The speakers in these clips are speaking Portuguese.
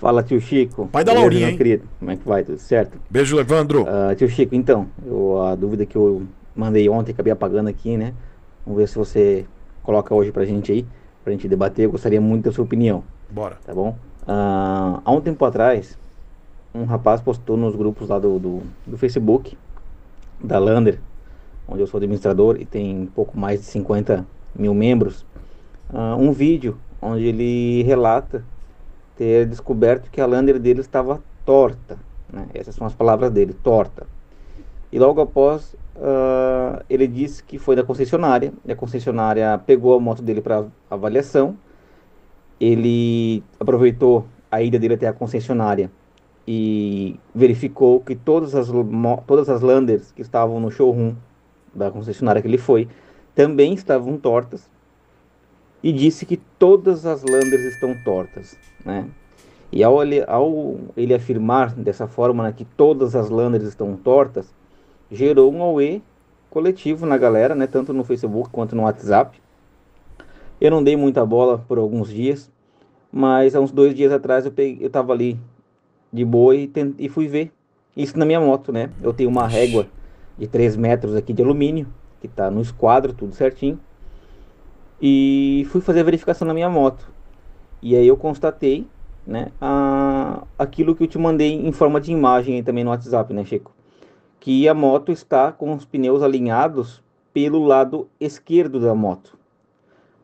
Fala, tio Chico. Pai da Laurinha, hein? Querido? Como é que vai? Tudo certo? Beijo, Levandro. Uh, ah, tio Chico, então, eu, a dúvida que eu mandei ontem, acabei apagando aqui, né? Vamos ver se você coloca hoje pra gente aí, pra gente debater. Eu gostaria muito da sua opinião. Bora. Tá bom? Uh, há um tempo atrás, um rapaz postou nos grupos lá do, do, do Facebook, da Lander, onde eu sou administrador e tem pouco mais de 50 mil membros, uh, um vídeo onde ele relata ter descoberto que a lander dele estava torta. Né? Essas são as palavras dele, torta. E logo após, uh, ele disse que foi da concessionária, e a concessionária pegou a moto dele para avaliação. Ele aproveitou a ida dele até a concessionária e verificou que todas as, todas as landers que estavam no showroom da concessionária que ele foi também estavam tortas e disse que todas as landers estão tortas. Né? E ao ele, ao ele afirmar dessa forma né, que todas as landers estão tortas, gerou um auê coletivo na galera, né, tanto no Facebook quanto no WhatsApp. Eu não dei muita bola por alguns dias, mas há uns dois dias atrás eu, peguei, eu tava ali de boa e, e fui ver. Isso na minha moto, né? Eu tenho uma régua de 3 metros aqui de alumínio, que tá no esquadro, tudo certinho e fui fazer a verificação na minha moto. E aí eu constatei né, a, aquilo que eu te mandei em forma de imagem também no WhatsApp, né, Chico? Que a moto está com os pneus alinhados pelo lado esquerdo da moto.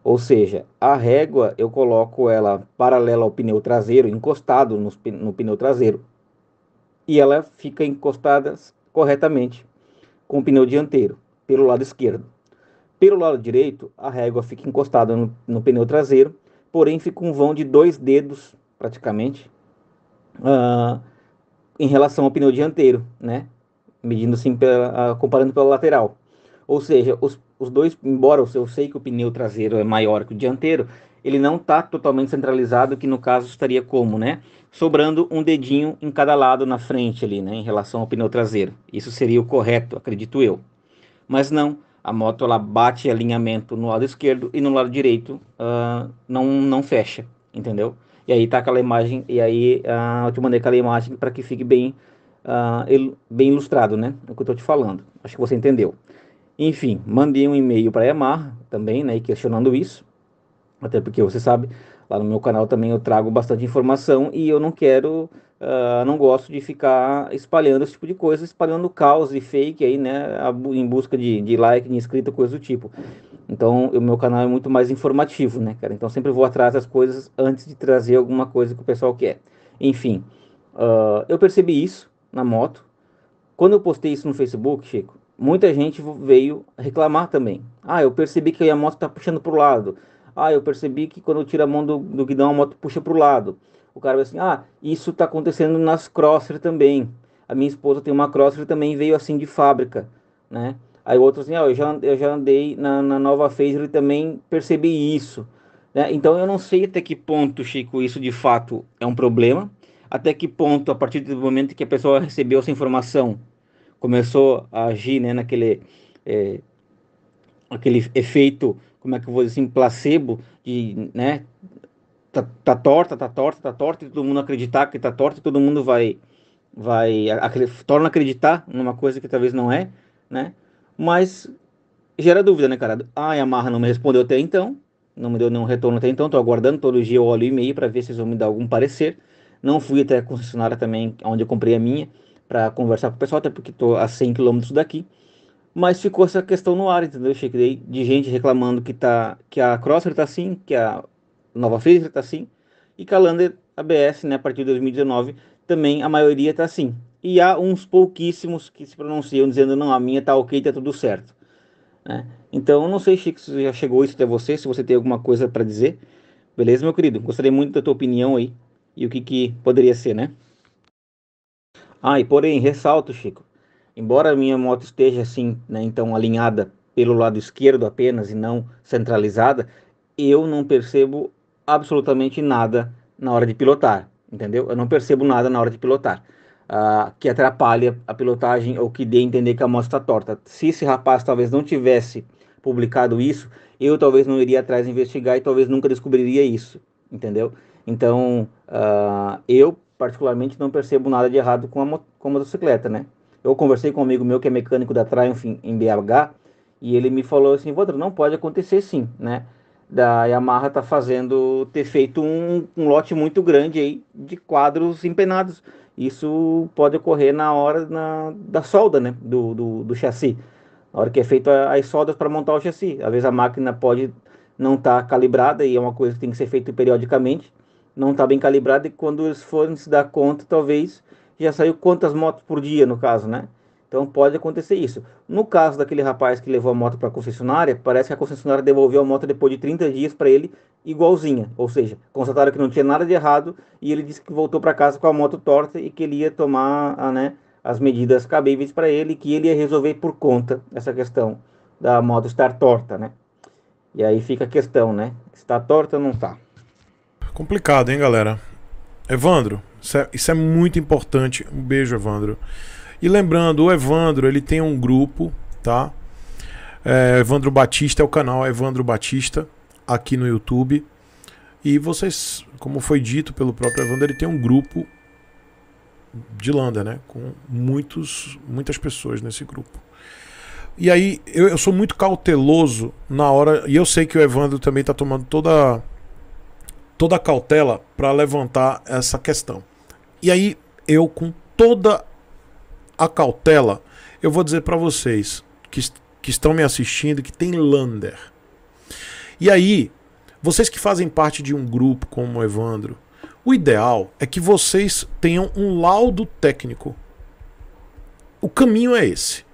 Ou seja, a régua eu coloco ela paralela ao pneu traseiro, encostado no, no pneu traseiro. E ela fica encostada corretamente com o pneu dianteiro, pelo lado esquerdo. Pelo lado direito, a régua fica encostada no, no pneu traseiro, porém fica um vão de dois dedos, praticamente, uh, em relação ao pneu dianteiro, né? Medindo assim, pela, uh, comparando pela lateral. Ou seja, os, os dois, embora eu sei que o pneu traseiro é maior que o dianteiro, ele não está totalmente centralizado, que no caso estaria como, né? Sobrando um dedinho em cada lado na frente ali, né? Em relação ao pneu traseiro. Isso seria o correto, acredito eu. Mas não, a moto ela bate alinhamento no lado esquerdo e no lado direito uh, não, não fecha, entendeu? E aí tá aquela imagem, e aí uh, eu te mandei aquela imagem para que fique bem, uh, ah, il bem ilustrado, né? É o que eu tô te falando. Acho que você entendeu. Enfim, mandei um e-mail para a Yamaha também, né? Questionando isso. Até porque você sabe, lá no meu canal também eu trago bastante informação e eu não quero ah, não gosto de ficar espalhando esse tipo de coisa, espalhando caos e fake aí, né, em busca de, de like, de inscrito, coisa do tipo. Então, o meu canal é muito mais informativo, né, cara? Então, sempre vou atrás das coisas antes de trazer alguma coisa que o pessoal quer. Enfim, uh, eu percebi isso na moto. Quando eu postei isso no Facebook, Chico, muita gente veio reclamar também. Ah, eu percebi que a moto tá puxando pro lado. Ah, eu percebi que quando eu tiro a mão do, do guidão, a moto puxa pro lado o cara vai assim, ah, isso está acontecendo nas crosser também. A minha esposa tem uma crosser também veio assim de fábrica, né? Aí o outro assim, ah, eu já, eu já andei na, na nova Phaser e também percebi isso. Né? Então eu não sei até que ponto, Chico, isso de fato é um problema. Até que ponto, a partir do momento que a pessoa recebeu essa informação, começou a agir né, naquele é, aquele efeito, como é que eu vou dizer assim, placebo, de, né, tá, tá torta, tá torta, tá torta, e todo mundo acreditar que tá torta, e todo mundo vai, vai torna acreditar numa coisa que talvez não é, né? Mas gera dúvida, né, cara? Ah, Yamaha não me respondeu até então, não me deu nenhum retorno até então, tô aguardando, todo dia eu olho o e-mail para ver se eles vão me dar algum parecer. Não fui até a concessionária também, onde eu comprei a minha, para conversar com o pessoal, até porque tô a 100 km daqui. Mas ficou essa questão no ar, entendeu? Eu cheguei de gente reclamando que tá que a Crosser tá assim, que a Nova Freezer está assim, e Calander ABS, né, a partir de 2019, também a maioria está assim. E há uns pouquíssimos que se pronunciam dizendo, não, a minha está ok, está tudo certo. Né? Então, não sei, Chico, se já chegou isso até você, se você tem alguma coisa para dizer. Beleza, meu querido? Gostaria muito da tua opinião aí e o que, que poderia ser, né? Ah, e porém, ressalto, Chico, embora a minha moto esteja assim, né, então alinhada pelo lado esquerdo apenas e não centralizada, eu não percebo absolutamente nada na hora de pilotar, entendeu? Eu não percebo nada na hora de pilotar. Uh, que atrapalhe a pilotagem ou que dê a entender que a moto está torta. Se esse rapaz talvez não tivesse publicado isso, eu talvez não iria atrás investigar e talvez nunca descobriria isso, entendeu? Então, uh, eu particularmente não percebo nada de errado com a, com a motocicleta, né? Eu conversei com um amigo meu que é mecânico da Triumph em BH e ele me falou assim, Vodra, não pode acontecer sim, né? da Yamaha tá fazendo ter feito um, um lote muito grande aí de quadros empenados. Isso pode ocorrer na hora na, da solda, né, do, do, do chassi. Na hora que é feito as soldas para montar o chassi. Às vezes a máquina pode não estar tá calibrada e é uma coisa que tem que ser feita periodicamente. Não está bem calibrada e quando eles forem se dar conta, talvez já saiu quantas motos por dia, no caso, né? Então pode acontecer isso. No caso daquele rapaz que levou a moto para a concessionária, parece que a concessionária devolveu a moto depois de 30 dias para ele igualzinha, ou seja, constataram que não tinha nada de errado e ele disse que voltou para casa com a moto torta e que ele ia tomar a, né, as medidas cabíveis para ele, que ele ia resolver por conta essa questão da moto estar torta, né? E aí fica a questão, né? Está torta ou não está? Complicado, hein, galera? Evandro, isso é, isso é muito importante. Um beijo, Evandro. E lembrando, o Evandro, ele tem um grupo, tá? É, Evandro Batista é o canal Evandro Batista aqui no YouTube. E vocês, como foi dito pelo próprio Evandro, ele tem um grupo de Landa, né? Com muitos, muitas pessoas nesse grupo. E aí eu, eu sou muito cauteloso na hora, e eu sei que o Evandro também está tomando toda toda a cautela para levantar essa questão. E aí eu com toda a cautela, eu vou dizer para vocês que, que estão me assistindo que tem lander. E aí, vocês que fazem parte de um grupo como o Evandro, o ideal é que vocês tenham um laudo técnico. O caminho é esse.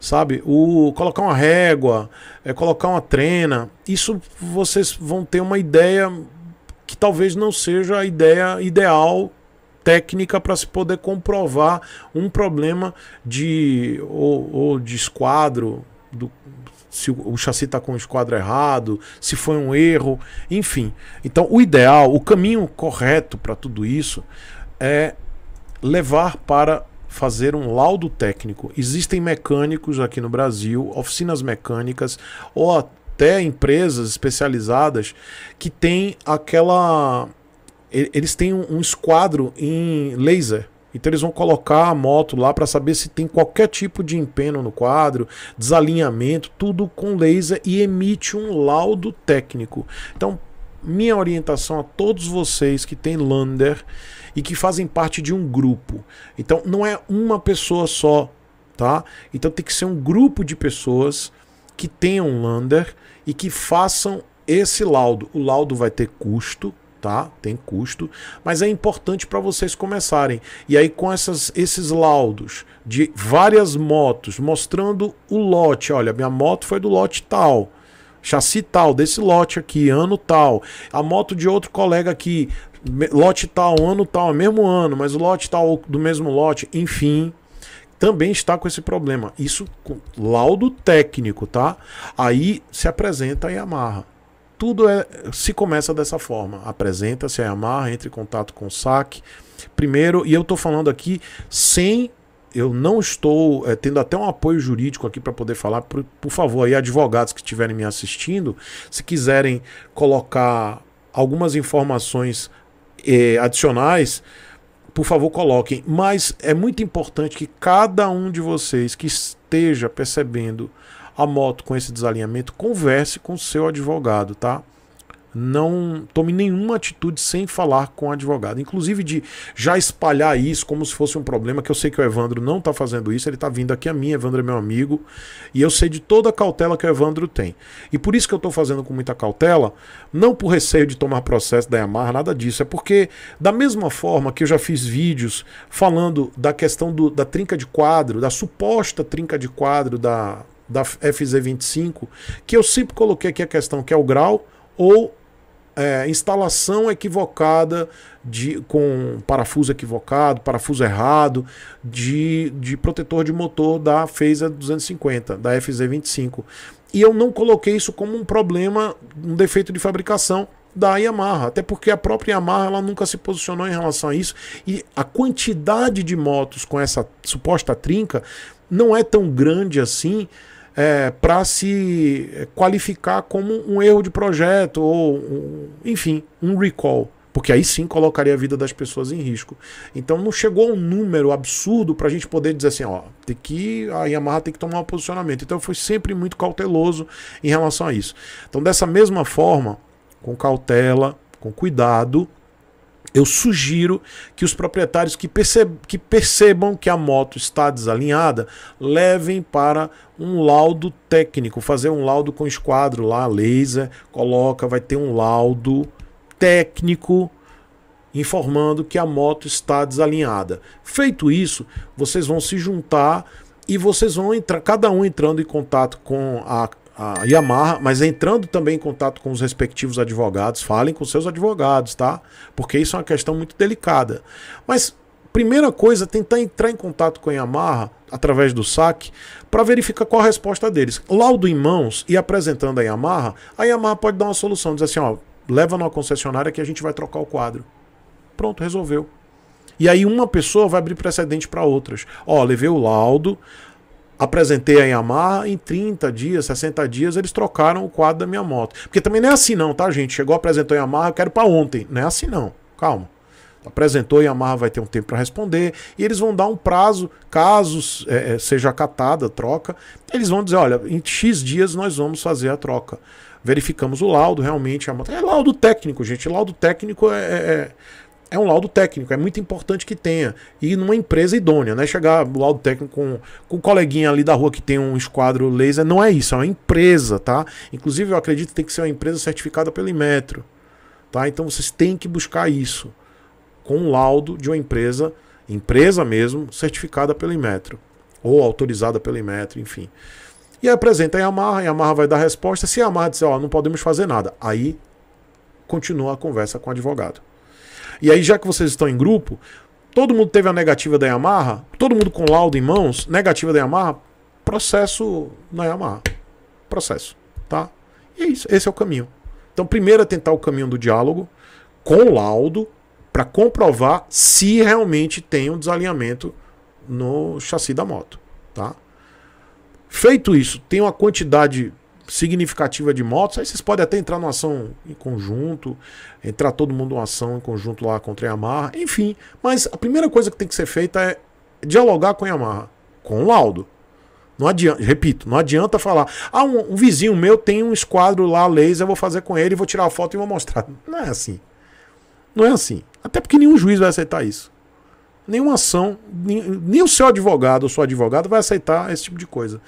Sabe? O colocar uma régua, é colocar uma trena, isso vocês vão ter uma ideia que talvez não seja a ideia ideal técnica para se poder comprovar um problema de ou, ou de esquadro, do, se o, chassi está com o esquadro errado, se foi um erro, enfim. Então, o ideal, o caminho correto para tudo isso é levar para fazer um laudo técnico. Existem mecânicos aqui no Brasil, oficinas mecânicas ou até empresas especializadas que têm aquela eles têm um, esquadro em laser. Então eles vão colocar a moto lá para saber se tem qualquer tipo de empeno no quadro, desalinhamento, tudo com laser e emite um laudo técnico. Então, minha orientação a todos vocês que têm lander e que fazem parte de um grupo. Então, não é uma pessoa só, tá? Então tem que ser um grupo de pessoas que tenham lander e que façam esse laudo. O laudo vai ter custo, tá? Tem custo, mas é importante para vocês começarem. E aí com essas, esses laudos de várias motos mostrando o lote, olha, minha moto foi do lote tal, chassi tal desse lote aqui, ano tal, a moto de outro colega aqui, lote tal, ano tal, é mesmo ano, mas o lote tal do mesmo lote, enfim, também está com esse problema. Isso com laudo técnico, tá? Aí se apresenta a Yamaha tudo é, se começa dessa forma. Apresenta-se, amarra, entre em contato com o sac. Primeiro, e eu estou falando aqui sem. Eu não estou é, tendo até um apoio jurídico aqui para poder falar. Por, por favor, aí, advogados que estiverem me assistindo, se quiserem colocar algumas informações eh, adicionais, por favor, coloquem. Mas é muito importante que cada um de vocês que esteja percebendo a moto com esse desalinhamento, converse com seu advogado, tá? Não tome nenhuma atitude sem falar com o advogado. Inclusive de já espalhar isso como se fosse um problema, que eu sei que o Evandro não está fazendo isso, ele está vindo aqui a mim, Evandro é meu amigo, e eu sei de toda a cautela que o Evandro tem. E por isso que eu estou fazendo com muita cautela, não por receio de tomar processo da Yamaha, nada disso. É porque, da mesma forma que eu já fiz vídeos falando da questão do, da trinca de quadro, da suposta trinca de quadro da da FZ25, que eu sempre coloquei aqui a questão que é o grau ou é, instalação equivocada de, com parafuso equivocado, parafuso errado de, de protetor de motor da Phaser 250, da FZ25. E eu não coloquei isso como um problema, um defeito de fabricação da Yamaha, até porque a própria Yamaha ela nunca se posicionou em relação a isso e a quantidade de motos com essa suposta trinca não é tão grande assim é, para se qualificar como um erro de projeto ou, um, enfim, um recall. Porque aí sim colocaria a vida das pessoas em risco. Então não chegou a um número absurdo para a gente poder dizer assim: ó, tem que, a Yamaha tem que tomar um posicionamento. Então eu fui sempre muito cauteloso em relação a isso. Então, dessa mesma forma, com cautela, com cuidado, eu sugiro que os proprietários que, perceb que percebam que a moto está desalinhada levem para um laudo técnico, fazer um laudo com esquadro lá, laser, coloca, vai ter um laudo técnico informando que a moto está desalinhada. Feito isso, vocês vão se juntar e vocês vão entrar, cada um entrando em contato com a a Yamaha, mas entrando também em contato com os respectivos advogados, falem com seus advogados, tá? Porque isso é uma questão muito delicada. Mas primeira coisa, tentar entrar em contato com a Yamaha através do saque para verificar qual a resposta deles. Laudo em mãos e apresentando a Yamaha, a Yamaha pode dar uma solução, dizer assim, ó, leva numa concessionária que a gente vai trocar o quadro. Pronto, resolveu. E aí uma pessoa vai abrir precedente para outras. Ó, levei o laudo, apresentei a Yamaha, em 30 dias, 60 dias, eles trocaram o quadro da minha moto. Porque também não é assim não, tá, gente? Chegou, apresentou a Yamaha, eu quero para ontem. Não é assim não, calma. Apresentou, a Yamaha vai ter um tempo para responder, e eles vão dar um prazo, caso é, é, seja acatada a troca, eles vão dizer, olha, em X dias nós vamos fazer a troca. Verificamos o laudo, realmente, a moto... É laudo técnico, gente, laudo técnico é, é, é é um laudo técnico, é muito importante que tenha. E numa empresa idônea, né? Chegar o laudo técnico com, com um coleguinha ali da rua que tem um esquadro laser, não é isso, é uma empresa, tá? Inclusive, eu acredito que tem que ser uma empresa certificada pelo Imetro, tá? Então vocês têm que buscar isso com um laudo de uma empresa, empresa mesmo, certificada pelo Imetro, ou autorizada pelo Imetro, enfim. E apresenta a Yamaha, a Yamaha vai dar resposta. Se a Yamaha disser, ó, não podemos fazer nada, aí continua a conversa com o advogado. E aí, já que vocês estão em grupo, todo mundo teve a negativa da Yamaha, todo mundo com laudo em mãos, negativa da Yamaha, processo na Yamaha. Processo, tá? E é isso, esse é o caminho. Então, primeiro é tentar o caminho do diálogo com laudo para comprovar se realmente tem um desalinhamento no chassi da moto, tá? Feito isso, tem uma quantidade significativa de motos, aí vocês podem até entrar numa ação em conjunto, entrar todo mundo numa ação em conjunto lá contra a Yamaha, enfim. Mas a primeira coisa que tem que ser feita é dialogar com a Yamaha, com o laudo. Não adianta, repito, não adianta falar, ah, um, um vizinho meu tem um esquadro lá laser, eu vou fazer com ele, vou tirar a foto e vou mostrar. Não é assim. Não é assim. Até porque nenhum juiz vai aceitar isso. Nenhuma ação, nem, nem o seu advogado ou sua advogada vai aceitar esse tipo de coisa.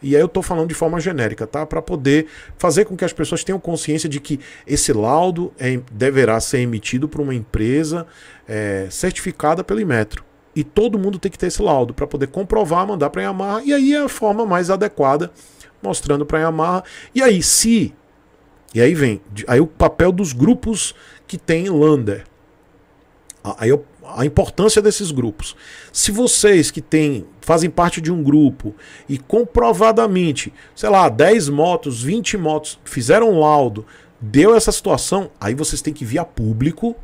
E aí eu estou falando de forma genérica, tá? Para poder fazer com que as pessoas tenham consciência de que esse laudo é, deverá ser emitido por uma empresa é, certificada pelo Imetro. E todo mundo tem que ter esse laudo para poder comprovar, mandar para a Yamaha. E aí é a forma mais adequada, mostrando para a Yamaha. E aí, se. E aí vem. Aí o papel dos grupos que tem Lander. Aí eu a importância desses grupos. Se vocês que têm, fazem parte de um grupo e comprovadamente, sei lá, 10 motos, 20 motos, fizeram um laudo, deu essa situação, aí vocês têm que vir a público,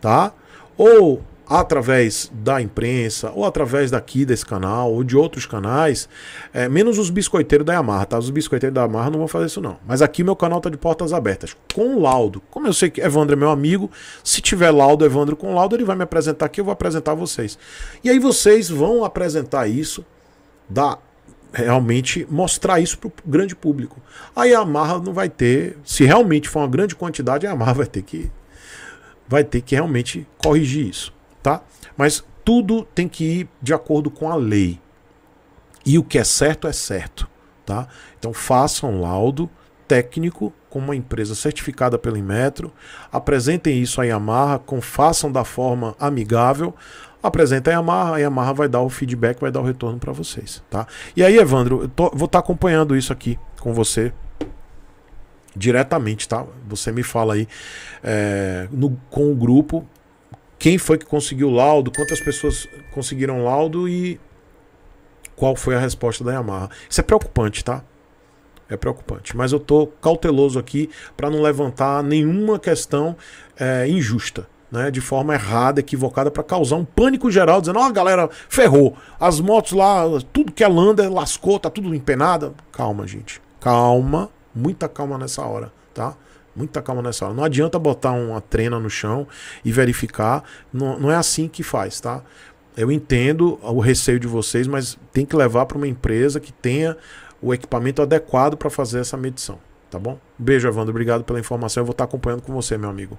tá? Ou através da imprensa, ou através daqui desse canal, ou de outros canais, é, menos os biscoiteiros da Yamaha, tá? Os biscoiteiros da Yamaha não vão fazer isso não. Mas aqui meu canal tá de portas abertas, com laudo. Como eu sei que Evandro é meu amigo, se tiver laudo, Evandro com laudo, ele vai me apresentar aqui, eu vou apresentar vocês. E aí vocês vão apresentar isso da realmente mostrar isso para o grande público. Aí a Amarra não vai ter, se realmente for uma grande quantidade, a Amarra vai ter que vai ter que realmente corrigir isso tá? Mas tudo tem que ir de acordo com a lei. E o que é certo é certo, tá? Então faça um laudo técnico com uma empresa certificada pelo Inmetro, apresentem isso à Yamaha, com, façam da forma amigável, apresentem a Yamaha, a Yamaha vai dar o feedback, vai dar o retorno para vocês, tá? E aí, Evandro, eu tô, vou estar tá acompanhando isso aqui com você diretamente, tá? Você me fala aí é, no, com o grupo quem foi que conseguiu o laudo, quantas pessoas conseguiram laudo e qual foi a resposta da Yamaha. Isso é preocupante, tá? É preocupante. Mas eu tô cauteloso aqui para não levantar nenhuma questão é, injusta. Né, de forma errada, equivocada, para causar um pânico geral, dizendo: Ó, oh, galera, ferrou. As motos lá, tudo que é landa, lascou, tá tudo empenada. Calma, gente. Calma. Muita calma nessa hora, tá? Muita calma nessa hora. Não adianta botar uma trena no chão e verificar. Não, não é assim que faz, tá? Eu entendo o receio de vocês, mas tem que levar para uma empresa que tenha o equipamento adequado para fazer essa medição, tá bom? Beijo, Evandro. Obrigado pela informação. Eu vou estar tá acompanhando com você, meu amigo.